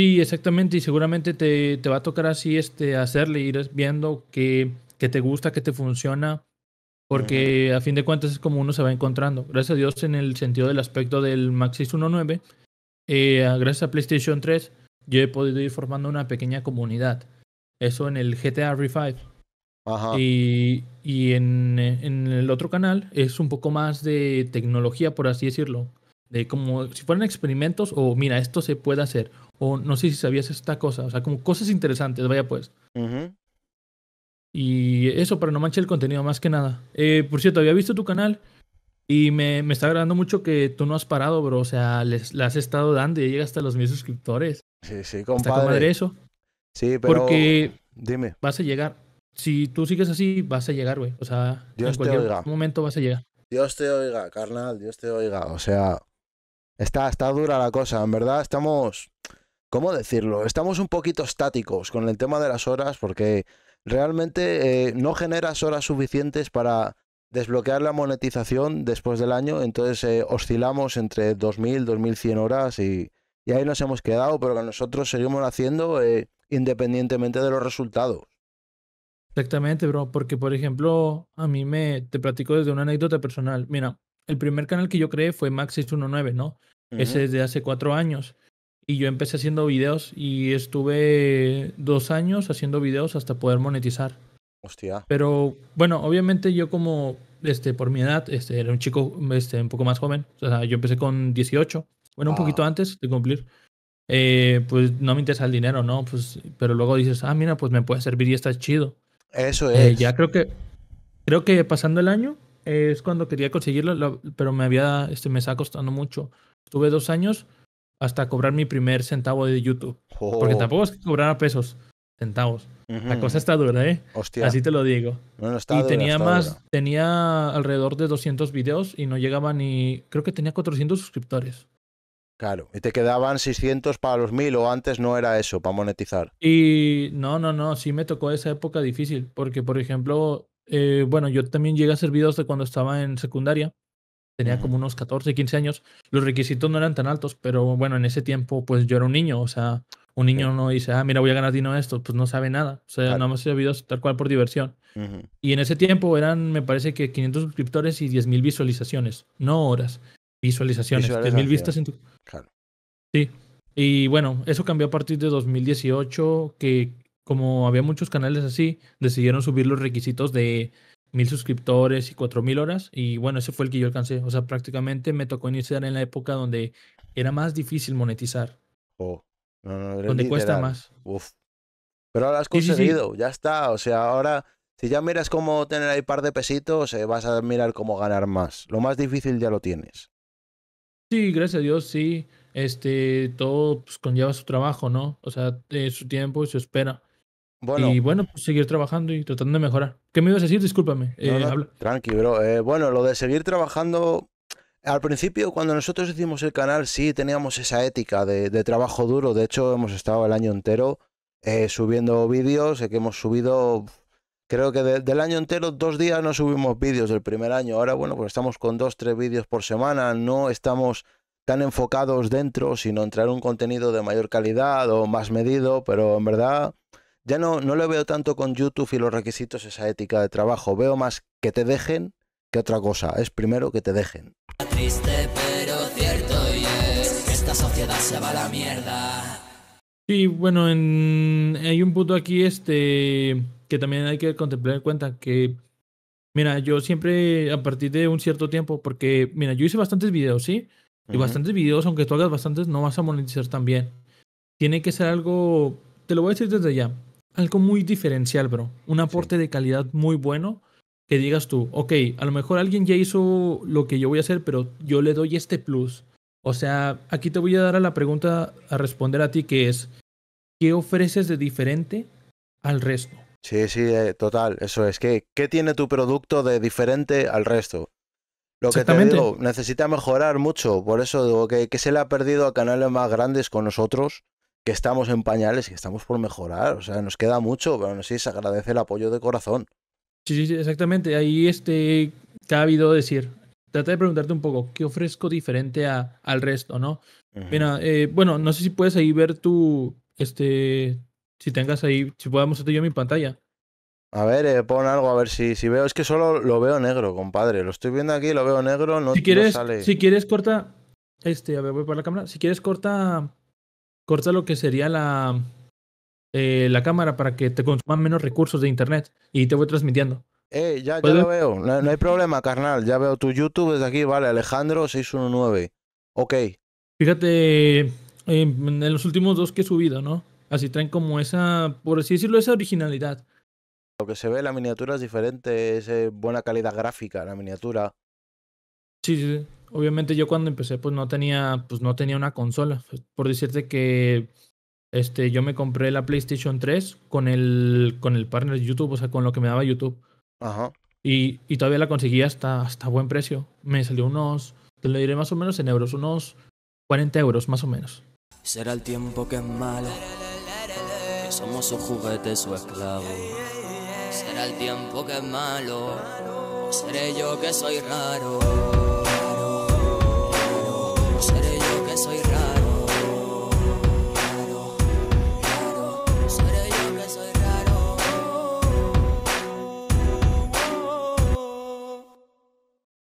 Sí, exactamente, y seguramente te, te va a tocar así este, hacerle, ir viendo que, que te gusta, que te funciona, porque a fin de cuentas es como uno se va encontrando. Gracias a Dios en el sentido del aspecto del Maxis 1.9, eh, gracias a PlayStation 3, yo he podido ir formando una pequeña comunidad. Eso en el GTA Revive. Ajá. Y, y en, en, el otro canal es un poco más de tecnología, por así decirlo de como si fueran experimentos o mira, esto se puede hacer o no sé si sabías esta cosa, o sea, como cosas interesantes, vaya pues. Y eso, para no manchar el contenido más que nada. Eh, por cierto, había visto tu canal y me, me está agradando mucho que tú no has parado, bro, o sea, les, le has estado dando y llega hasta los mil suscriptores. Sí, sí, compadre. Está eso. Sí, pero... Porque... Dime. Vas a llegar. Si tú sigues así, vas a llegar, güey. O sea, en cualquier momento vas a llegar. Dios te oiga, carnal, Dios te oiga. O sea, Está, está dura la cosa, en verdad estamos, ¿cómo decirlo? Estamos un poquito estáticos con el tema de las horas porque realmente eh, no generas horas suficientes para desbloquear la monetización después del año, entonces eh, oscilamos entre 2.000, 2.100 horas y, ahí nos hemos quedado, pero nosotros seguimos haciendo eh, independientemente de los resultados. Exactamente, bro, porque por ejemplo, a mí me, te platico desde una anécdota personal, mira, el primer canal que yo creé fue Max619, ¿no? Ese es de hace cuatro años. Y yo empecé haciendo videos y estuve dos años haciendo videos hasta poder monetizar. Hostia. Pero bueno, obviamente yo como, este, por mi edad, este, era un chico este, un poco más joven. O sea, yo empecé con 18. Bueno, un ah. poquito antes de cumplir. Eh, pues no me interesa el dinero, ¿no? Pues, pero luego dices, ah, mira, pues me puede servir y está chido. Eso eh, es. ya creo que, creo que pasando el año, es cuando quería conseguirlo, pero me había, este, me está costando mucho. Estuve dos años hasta cobrar mi primer centavo de YouTube. Porque oh. tampoco es que cobrara pesos, centavos. La cosa está dura, ¿eh? Hostia. Así te lo digo. y tenía más, tenía alrededor de 200 videos y no llegaba ni, creo que tenía 400 suscriptores. Claro, y te quedaban 600 para los 1000 o antes no era eso, para monetizar. Y no, no, no, sí me tocó esa época difícil, porque por ejemplo, eh, bueno, yo también llegué a hacer videos de cuando estaba en secundaria. Tenía como unos 14, 15 años. Los requisitos no eran tan altos, pero bueno, en ese tiempo pues yo era un niño, o sea, un niño no dice, ah, mira, voy a ganar dinero esto, pues no sabe nada. O sea, nada más hacía videos tal cual por diversión. Y en ese tiempo eran, me parece que 500 suscriptores y 10.000 visualizaciones, no horas, visualizaciones, 10.000 vistas en tu... Claro. Sí. Y bueno, eso cambió a partir de 2018, que como había muchos canales así, decidieron subir los requisitos de mil suscriptores y cuatro mil horas. Y bueno, ese fue el que yo alcancé. O sea, prácticamente me tocó iniciar en la época donde era más difícil monetizar. Oh, no, no, donde cuesta más. Uf. Pero ahora has conseguido, ya está. O sea, ahora, si ya miras cómo tener ahí par de pesitos, eh, vas a mirar cómo ganar más. Lo más difícil ya lo tienes. Sí, gracias a Dios, sí. Este, todo pues, conlleva su trabajo, ¿no? O sea, eh, su tiempo y su espera. Y bueno, pues seguir trabajando y tratando de mejorar. ¿Qué me ibas a decir? Discúlpame. Eh, tranqui, bro. Eh, bueno, lo de seguir trabajando. Al principio, cuando nosotros hicimos el canal, sí teníamos esa ética de, trabajo duro. De hecho, hemos estado el año entero eh, subiendo vídeos que hemos subido. Creo que del año entero, dos días no subimos vídeos del primer año. Ahora, bueno, pues estamos con dos, tres vídeos por semana. No estamos tan enfocados dentro, sino en traer un contenido de mayor calidad o más medido. Pero en verdad, ya no, no lo veo tanto con YouTube y los requisitos, esa ética de trabajo. Veo más que te dejen que otra cosa. Es primero que te dejen. Triste pero cierto y es que esta sociedad se va a la mierda. Sí, bueno, hay un punto aquí este que también hay que contemplar en cuenta que, mira, yo siempre a partir de un cierto tiempo, porque, mira, yo hice bastantes videos, ¿sí? Y bastantes videos, aunque tú hagas bastantes, no vas a monetizar tan bien. Tiene que ser algo, te lo voy a decir desde ya, algo muy diferencial, bro. Un aporte de calidad muy bueno que digas tú, ok, a lo mejor alguien ya hizo lo que yo voy a hacer, pero yo le doy este plus. O sea, aquí te voy a dar a la pregunta a responder a ti que es, ¿qué ofreces de diferente al resto? Sí, sí, eh, total, eso es. ¿Qué, ¿Qué tiene tu producto de diferente al resto? Lo que te necesita mejorar mucho, por eso digo que, que se le ha perdido a canales más grandes con nosotros, que estamos en pañales, y que estamos por mejorar. O sea, nos queda mucho, pero no sé, se agradece el apoyo de corazón. Sí, sí, exactamente. Ahí este, te ha habido decir, trata de preguntarte un poco, ¿qué ofrezco diferente al resto, no? Mira, eh, bueno, no sé si puedes ahí ver tu, este, si tengas ahí, si podemos hacer yo mi pantalla. A ver, eh, pon algo, a ver si, si veo. Es que solo lo veo negro, compadre. Lo estoy viendo aquí, lo veo negro, no, si quieres, Si quieres, corta. Este, a ver, voy para la cámara. Si quieres, corta corta lo que sería la, eh, la cámara para que te consuman menos recursos de internet y te voy transmitiendo. Eh, ya, ya lo veo. No, hay problema, carnal. Ya veo tu YouTube desde aquí. Vale, Alejandro619. Ok. Fíjate, em, en los últimos dos que he subido, ¿no? Así traen como esa, por así decirlo, esa originalidad. Lo que se ve, la miniatura es diferente, es eh, buena calidad gráfica, la miniatura. Sí, sí, obviamente yo cuando empecé pues no tenía, pues no tenía una consola. Pues, por decirte que este, yo me compré la PlayStation 3 con el, con el partner YouTube, o sea, con lo que me daba YouTube. Ajá. Y, todavía la conseguí hasta, buen precio. Me salió unos, te lo diré más o menos en euros, unos 40 euros más o menos. Será el tiempo que es malo, somos su juguete, su esclavo. Será el tiempo que es malo, seré yo que soy raro. eso soy